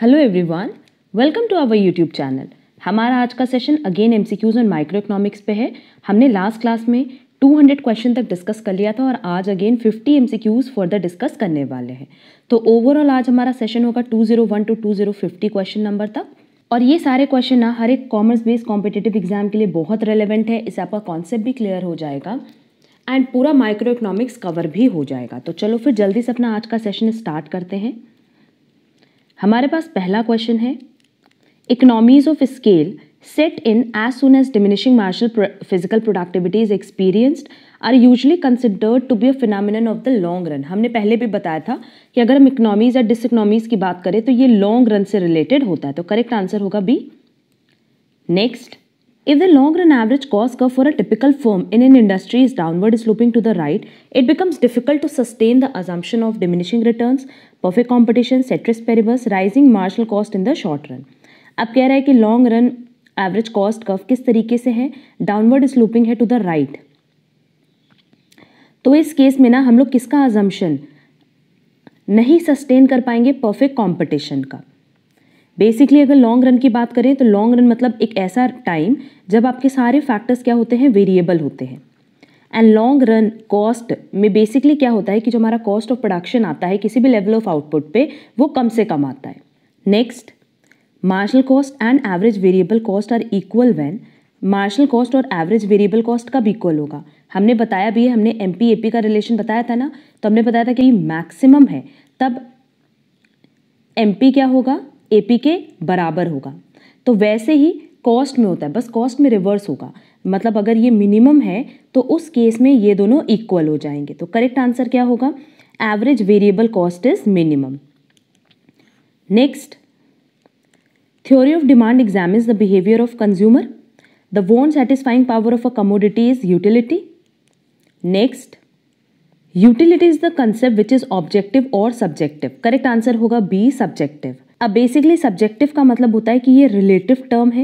Hello everyone welcome to our YouTube channel हमारा आज का session again MCQs and micro economics पे है हमने लास्ट क्लास में 200 क्वेश्चन तक डिस्कस कर लिया था और आज अगेन 50 एमसीक्यूज फर्दर डिस्कस करने वाले हैं तो ओवरऑल आज हमारा सेशन होगा 201 टू 2050 क्वेश्चन नंबर तक और ये सारे क्वेश्चन ना हर एक कॉमर्स बेस्ड कॉम्पिटेटिव एग्जाम के लिए बहुत रेलिवेंट है इससे आपका कॉन्सेप्ट भी क्लियर हो जाएगा एंड पूरा माइक्रो इकोनॉमिक्स कवर भी हो जाएगा तो चलो फिर जल्दी से अपना आज का सेशन स्टार्ट करते हैं हमारे पास पहला क्वेश्चन है economies of scale set in as soon as diminishing marginal physical productivity is experienced are usually considered to be a phenomenon of the long run हमने पहले भी बताया था कि अगर हम इकोनॉमीज या डिस इकोनॉमीज की बात करें तो ये लॉन्ग रन से रिलेटेड होता है तो करेक्ट आंसर होगा B next If the long run average cost curve for a typical firm in an industry is downward sloping to the right, it becomes difficult to sustain the assumption of diminishing returns, perfect competition, ceteris paribus, rising marginal cost in the short run. अब कह रहा है कि long run average cost curve किस तरीके से है downward sloping है टू द राइट तो इस केस में ना हम लोग किसका अजम्पन नहीं सस्टेन कर पाएंगे परफेक्ट कंपटीशन का बेसिकली अगर लॉन्ग रन की बात करें तो लॉन्ग रन मतलब एक ऐसा टाइम जब आपके सारे फैक्टर्स क्या होते हैं वेरिएबल होते हैं एंड लॉन्ग रन कॉस्ट में बेसिकली क्या होता है कि जो हमारा कॉस्ट ऑफ प्रोडक्शन आता है किसी भी लेवल ऑफ आउटपुट पे वो कम से कम आता है next marginal cost and average variable cost are equal when marginal cost और एवरेज वेरिएबल कॉस्ट कब इक्वल होगा हमने बताया भी है हमने एम पी का रिलेशन बताया था ना तो हमने बताया था कि मैक्सिमम है तब एम क्या होगा ए पी के बराबर होगा तो वैसे ही कॉस्ट में होता है बस कॉस्ट में रिवर्स होगा मतलब अगर ये मिनिमम है तो उस केस में ये दोनों इक्वल हो जाएंगे तो करेक्ट आंसर क्या होगा average variable cost is minimum next theory of demand exam is the behaviour of consumer the want satisfying power of a commodity is utility next utility is the concept which is objective और subjective correct answer होगा B subjective अब basically subjective का मतलब होता है कि ये relative term है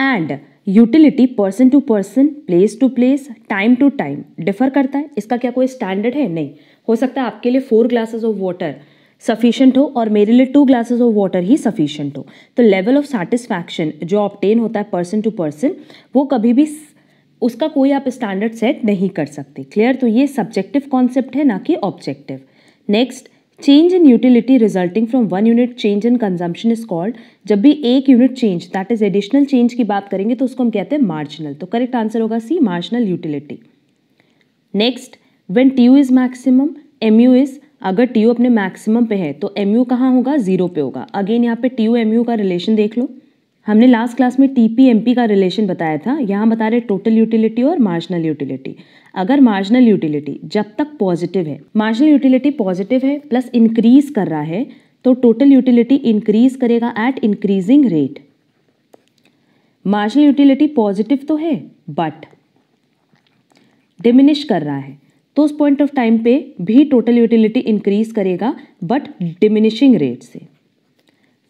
and utility person to person place to place time to time differ करता है इसका क्या कोई स्टैंडर्ड है नहीं हो सकता है आपके लिए four glasses of water sufficient हो और मेरे लिए टू ग्लासेस ऑफ वाटर ही सफिशियंट हो तो लेवल ऑफ सेटिस्फैक्शन जो ऑप्टेन होता है पर्सन टू पर्सन वो कभी भी उसका कोई आप स्टैंडर्ड सेट नहीं कर सकते क्लियर तो ये सब्जेक्टिव कॉन्सेप्ट है ना कि objective next Change in utility resulting from one unit change in consumption is called जब भी एक unit change that is additional change की बात करेंगे तो उसको हम कहते हैं मार्जिनल तो करेक्ट आंसर होगा C marginal utility next when T U is maximum M U is अगर टी यू अपने मैक्सिमम पे है तो एम यू कहाँ होगा जीरो पे होगा अगेन यहाँ पे टी यू एम यू का रिलेशन देख लो हमने लास्ट क्लास में टी पी एम पी का रिलेशन बताया था यहाँ बता रहे टोटल यूटिलिटी और मार्जिनल यूटिलिटी अगर मार्जिनल यूटिलिटी जब तक पॉजिटिव है मार्जिनल यूटिलिटी पॉजिटिव है प्लस इंक्रीज कर रहा है तो टोटल यूटिलिटी इंक्रीज करेगा at increasing rate marginal utility positive तो है बट डिमिनिश कर रहा है तो उस पॉइंट ऑफ टाइम पे भी टोटल यूटिलिटी इंक्रीज करेगा बट डिमिनिशिंग रेट से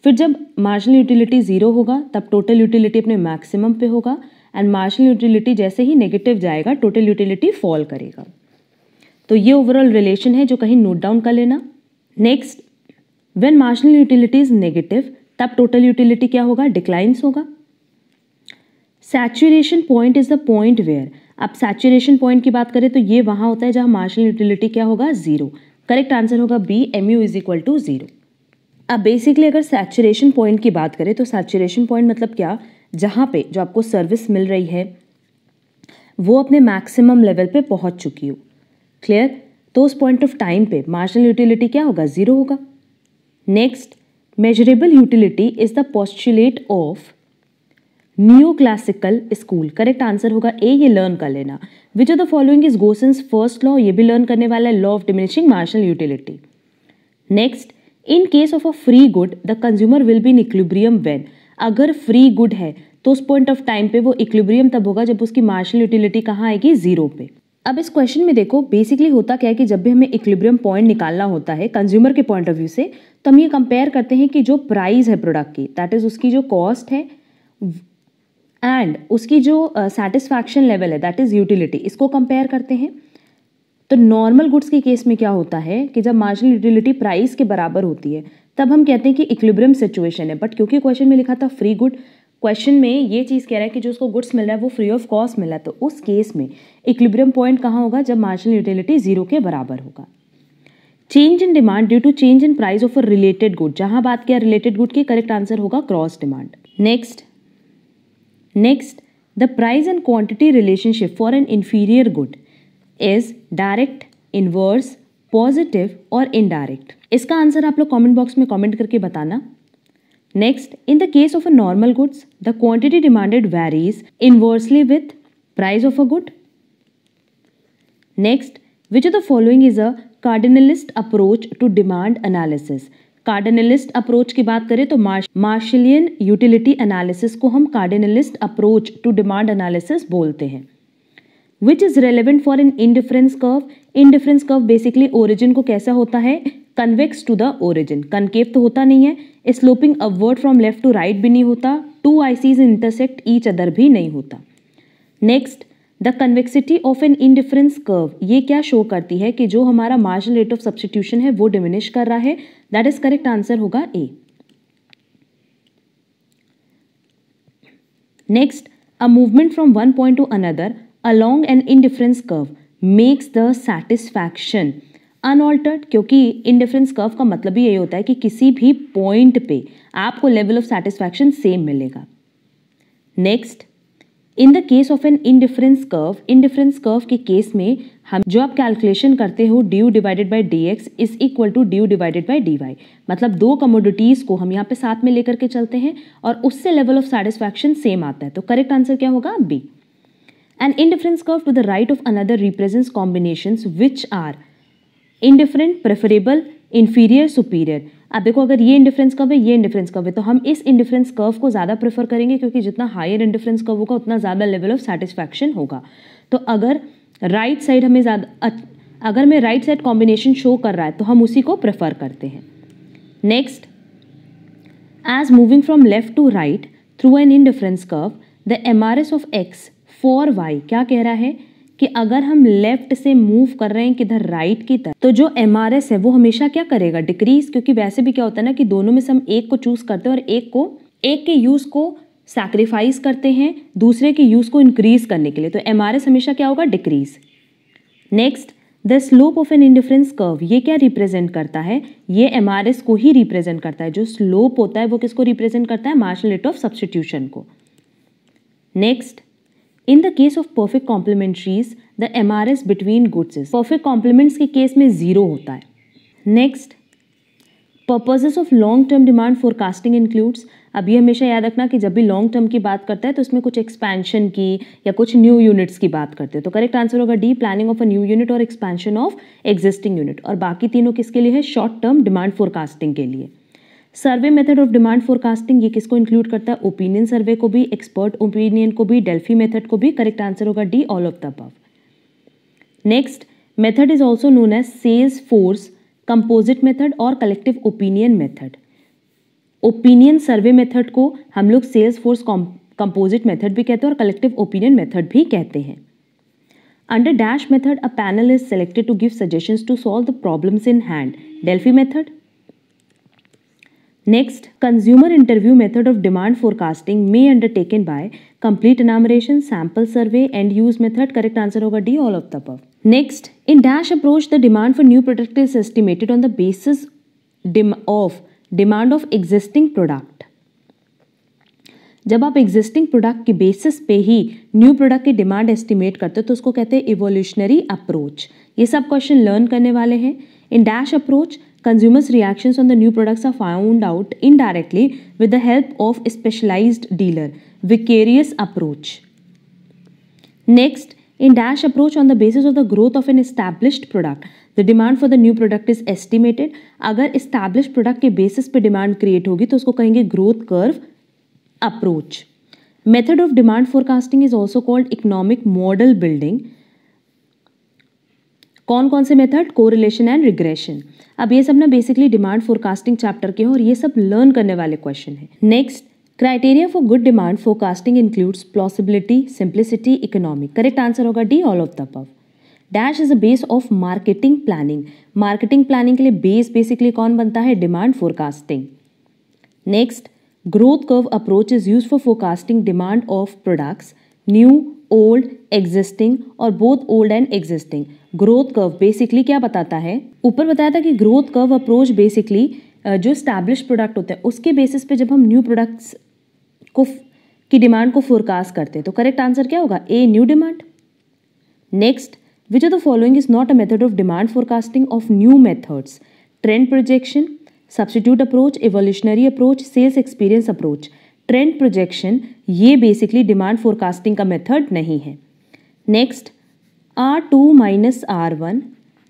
फिर जब मार्जिनल यूटिलिटी ज़ीरो होगा तब टोटल यूटिलिटी अपने मैक्सिमम पे होगा एंड मार्जिनल यूटिलिटी जैसे ही नेगेटिव जाएगा टोटल यूटिलिटी फॉल करेगा तो ये ओवरऑल रिलेशन है जो कहीं नोट डाउन कर लेना next when marginal utility is negative तब टोटल यूटिलिटी क्या होगा डिक्लाइंस होगा saturation point is the point where अब सैचुरेशन पॉइंट की बात करें तो ये वहां होता है जहाँ मार्जिनल यूटिलिटी क्या होगा जीरो करेक्ट आंसर होगा B M U is equal to zero अब बेसिकली अगर सैचुरेशन पॉइंट की बात करें तो सैचुरेशन पॉइंट मतलब क्या जहाँ पे जो आपको सर्विस मिल रही है वो अपने मैक्सिमम लेवल पे पहुँच चुकी हो क्लियर तो उस पॉइंट ऑफ टाइम पे मार्जिनल यूटिलिटी क्या होगा ज़ीरो होगा next measurable utility is the postulate of new classical school correct answer होगा ए ये लर्न कर लेना which are the following is Gossen first law ये भी लर्न करने वाला है law of diminishing marginal utility next in case of a free good the consumer will be in equilibrium when अगर फ्री गुड है तो उस पॉइंट ऑफ टाइम पे वो इक्लिब्रियम तब होगा जब उसकी मार्शल यूटिलिटी कहाँ आएगी जीरो पे अब इस क्वेश्चन में देखो बेसिकली होता क्या है कि जब भी हमें इक्लिब्रियम पॉइंट निकालना होता है कंज्यूमर के पॉइंट ऑफ व्यू से तो हम ये कंपेयर करते हैं कि जो प्राइस है प्रोडक्ट की दैट इज़ उसकी जो कॉस्ट है एंड उसकी जो सेटिस्फैक्शन uh, लेवल है दैट इज़ यूटिलिटी इसको कंपेयर करते हैं तो नॉर्मल गुड्स के केस में क्या होता है कि जब मार्जिनल यूटिलिटी प्राइस के बराबर होती है तब हम कहते हैं कि इक्विलिब्रियम सिचुएशन है बट क्योंकि क्वेश्चन में लिखा था फ्री गुड क्वेश्चन में ये चीज़ कह रहा है कि जो उसको गुड्स मिल रहा है वो फ्री ऑफ कॉस्ट मिला तो उस केस में इक्विलिब्रियम पॉइंट कहाँ होगा जब मार्जिनल यूटिलिटी जीरो के बराबर होगा change in demand due to change in price of a related good जहां बात किया रिलेटेड गुड की करेक्ट आंसर होगा cross demand next next the price and quantity relationship for an inferior good is direct inverse positive और indirect इसका आंसर आप लोग कमेंट बॉक्स में कमेंट करके बताना next in the case of a normal goods the quantity demanded varies inversely with price of a good next which of the following is a cardinalist approach to demand analysis cardinalist approach की बात करें तो Marshallian utility analysis को हम cardinalist approach to demand analysis बोलते हैं which is relevant for an indifference curve indifference curve basically origin को कैसा होता है convex to the origin concave तो होता नहीं है sloping upward from left to right भी नहीं होता two ICs intersect each other भी नहीं होता next the convexity of an indifference curve ये क्या शो करती है कि जो हमारा मार्जिन रेट ऑफ सब्सटीट्यूशन है वो डिमिनिश कर रहा है दैट इज करेक्ट आंसर होगा A next a movement from one point to another along an indifference curve makes the satisfaction unaltered क्योंकि इनडिफरेंस कर्व का मतलब ही यही होता है कि किसी भी पॉइंट पे आपको लेवल ऑफ सेटिस्फैक्शन सेम मिलेगा next in the case of an indifference curve indifference curve के केस में हम जो आप कैलकुलेशन करते हो due divided by D X is equal to due divided by D Y मतलब दो कमोडिटीज़ को हम यहाँ पे साथ में लेकर के चलते हैं और उससे लेवल ऑफ सेटिस्फैक्शन सेम आता है तो करेक्ट आंसर क्या होगा B An indifference curve to the right of another represents combinations which are indifferent, preferable, inferior, superior. अब देखो अगर ये इंडिफरेंस कर्व है ये इंडिफरेंस कर्व है तो हम इस इंडिफरेंस कर्व को ज़्यादा प्रेफर करेंगे क्योंकि जितना हायर इंडिफरेंस कर्व होगा उतना ज़्यादा लेवल ऑफ सेटिस्फैक्शन होगा तो अगर राइट right साइड हमें ज़्यादा अगर मैं राइट साइड कॉम्बिनेशन शो कर रहा है तो हम उसी को प्रेफर करते हैं next as moving from left to right through an indifference curve the M R S of X for Y क्या कह रहा है कि अगर हम लेफ्ट से मूव कर रहे हैं किधर राइट की तरफ तो जो एम है वो हमेशा क्या करेगा डिक्रीज क्योंकि वैसे भी क्या होता है ना कि दोनों में से हम एक को चूज़ करते हैं और एक को एक के यूज़ को सैक्रिफाइस करते हैं दूसरे के यूज़ को इंक्रीज करने के लिए तो एम हमेशा क्या होगा decrease next the slope of an indifference curve ये क्या रिप्रेजेंट करता है ये एम को ही रिप्रेजेंट करता है जो स्लोप होता है वो किसको रिप्रेजेंट करता है मार्शल रेट ऑफ सब्सटीट्यूशन को next in the case of perfect complementaries the M R S between goods is perfect complements के केस में जीरो होता है next purposes of long term demand forecasting includes अब ये हमेशा याद रखना कि जब भी लॉन्ग टर्म की बात करता है तो उसमें कुछ एक्सपेंशन की या कुछ न्यू यूनिट्स की बात करते हैं तो करेक्ट आंसर तो होगा D planning of a new unit और एक्सपेंशन ऑफ एग्जिस्टिंग यूनिट और बाकी तीनों किसके लिए है शॉर्ट टर्म डिमांड फोरकास्टिंग के लिए survey method of demand forecasting ये किसको इंक्लूड करता है ओपिनियन सर्वे को भी एक्सपर्ट ओपिनियन को भी डेल्फी मेथड को भी करेक्ट आंसर होगा D all of the above next method is also known as sales force composite method और collective opinion method opinion survey method को हम लोग सेल्स फोर्स कंपोजिट मेथड भी कहते हैं और कलेक्टिव ओपिनियन मेथड भी कहते हैं under dash method a panel is selected to give suggestions to solve the problems in hand Delphi method next consumer interview method of demand forecasting may undertaken by complete enumeration sample survey end use method correct answer होगा D all of the above next in dash approach the demand for new product is estimated on the basis of demand of existing product जब आप existing product के basis पे ही new product की demand estimate करते हो तो उसको कहते हैं इवोल्यूशनरी अप्रोच ये सब क्वेश्चन लर्न करने वाले हैं in dash approach consumers' reactions on the new products are found out indirectly with the help of a specialized dealer. Vicarious approach. Next, in Dash approach on the basis of the growth of an established product, the demand for the new product is estimated. अगर established product के basis पे demand create होगी तो उसको कहेंगे growth curve approach. Method of demand forecasting is also called economic model building. कौन कौन से मेथड कोरिलेशन एंड रिग्रेशन अब ये सब ना बेसिकली डिमांड फोरकास्टिंग चैप्टर के हैं और ये सब लर्न करने वाले क्वेश्चन है next criteria for good demand forecasting includes plausibility simplicity economic correct answer होगा D all of the above dash is a base of marketing planning marketing planning के लिए बेस बेसिकली कौन बनता है demand forecasting next growth curve approach is use for forecasting demand of products new old existing और both old and existing growth curve basically क्या बताता है ऊपर बताया था कि ग्रोथ कर्व अप्रोच बेसिकली जो स्टैब्लिश प्रोडक्ट होते हैं उसके बेसिस पे जब हम न्यू प्रोडक्ट्स को की डिमांड को फोरकास्ट करते हैं तो करेक्ट आंसर क्या होगा A new demand next which are the following is not a method of demand forecasting of new methods trend projection substitute approach evolutionary approach sales experience approach trend projection ये basically demand forecasting का method नहीं है next R two minus R one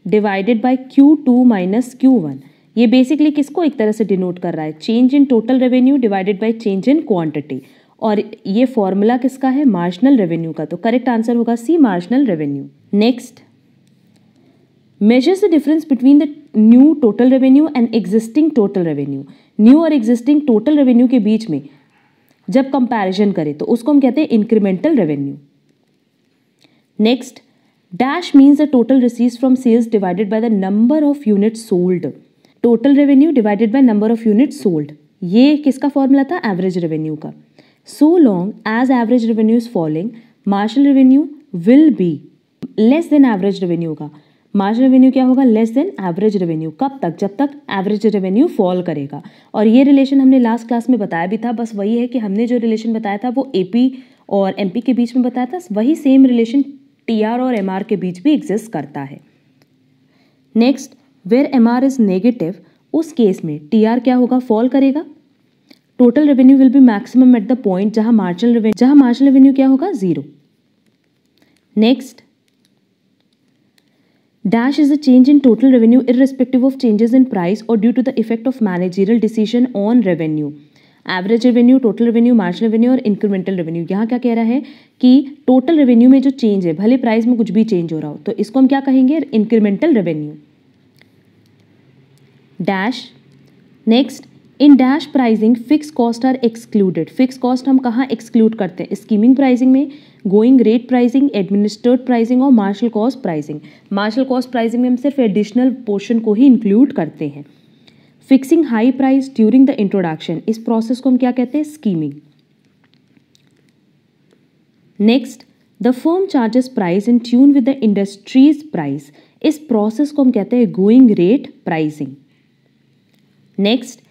divided by Q two minus Q one ये basically किसको एक तरह से denote कर रहा है change in total revenue divided by change in quantity और ये फॉर्मूला किसका है मार्जिनल रेवेन्यू का तो करेक्ट आंसर होगा C marginal revenue next measures the difference between the new total revenue and existing total revenue new और existing total revenue के बीच में जब कंपैरिजन करें तो उसको हम कहते हैं incremental revenue next dash means the total रिसीज from sales divided by the number of unit sold total revenue divided by number of unit sold ये किसका फॉर्मूला था एवरेज रेवेन्यू का so long as average revenue is following marginal revenue will be less than average revenue का marginal revenue क्या होगा less than average revenue कब तक जब तक एवरेज रेवेन्यू फॉल करेगा और ये रिलेशन हमने लास्ट क्लास में बताया भी था बस वही है कि हमने जो रिलेशन बताया था वो एपी और एमपी के बीच में बताया था वही सेम रिलेशन टी आर और एम आर के बीच भी एग्जिस्ट करता है next where M R is negative उस केस में टी आर क्या होगा फॉल करेगा total revenue will be maximum at the point जहां मार्जिनल रेवेन्यू जहां मार्जिनल रेवेन्यू क्या होगा zero next dash is a change in total revenue irrespective of changes in price और due to the effect of managerial decision on revenue average revenue total revenue marginal revenue और incremental revenue यहाँ क्या कह रहा है कि total revenue में जो चेंज है भले प्राइस में कुछ भी चेंज हो रहा हो तो इसको हम क्या कहेंगे incremental revenue dash next in dash pricing fixed cost are excluded fixed cost हम कहाँ एक्सक्लूड करते हैं स्कीमिंग प्राइजिंग में going rate pricing administered pricing और marginal cost pricing marginal cost pricing में हम सिर्फ एडिशनल पोर्शन को ही इंक्लूड करते हैं fixing high price during the introduction इस प्रोसेस को हम क्या कहते हैं skimming next the firm charges price in tune with the industries price इस प्रोसेस को हम कहते हैं going rate pricing next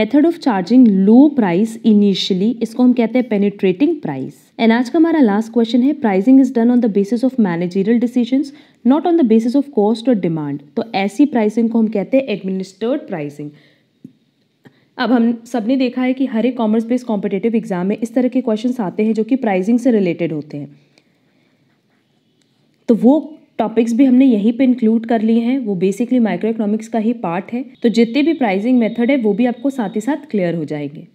method of charging low price initially इसको हम कहते हैं पेनिट्रेटिंग प्राइस एंड आज का हमारा लास्ट क्वेश्चन है pricing is done on the basis of managerial decisions not on the basis of cost और डिमांड तो ऐसी प्राइसिंग को हम कहते हैं एडमिनिस्टर्ड प्राइसिंग अब हम सब ने देखा है कि हर एक कॉमर्स बेस्ड कॉम्पिटेटिव एग्जाम में इस तरह के क्वेश्चन आते हैं जो कि प्राइजिंग से रिलेटेड होते हैं तो वो टॉपिक्स भी हमने यहीं पे इंक्लूड कर लिए हैं वो बेसिकली माइक्रो इकोनॉमिक्स का ही पार्ट है तो जितने भी प्राइसिंग मेथड है वो भी आपको साथ ही साथ क्लियर हो जाएंगे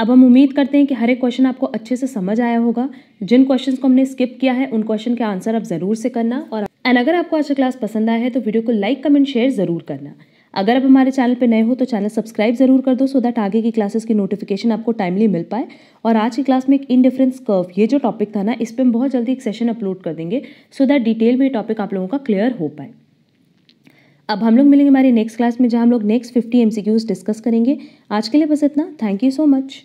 अब हम उम्मीद करते हैं कि हर एक क्वेश्चन आपको अच्छे से समझ आया होगा जिन क्वेश्चन को हमने स्किप किया है उन क्वेश्चन के आंसर आप ज़रूर से करना और एंड अगर आपको आज का क्लास पसंद आया है तो वीडियो को लाइक कमेंट शेयर ज़रूर करना अगर आप हमारे चैनल पर नए हो तो चैनल सब्सक्राइब जरूर कर दो सो दैट आगे की क्लासेस की नोटिफिकेशन आपको टाइमली मिल पाए और आज की क्लास में एक इनडिफरेंस कर्व ये जो टॉपिक था ना इस पर हम बहुत जल्दी एक सेशन अपलोड कर देंगे सो दैट डिटेल में ये टॉपिक आप लोगों का क्लियर हो पाए अब हम लोग मिलेंगे हमारी नेक्स्ट क्लास में जहाँ हम लोग नेक्स्ट फिफ्टी एम डिस्कस करेंगे आज के लिए बस इतना थैंक यू सो मच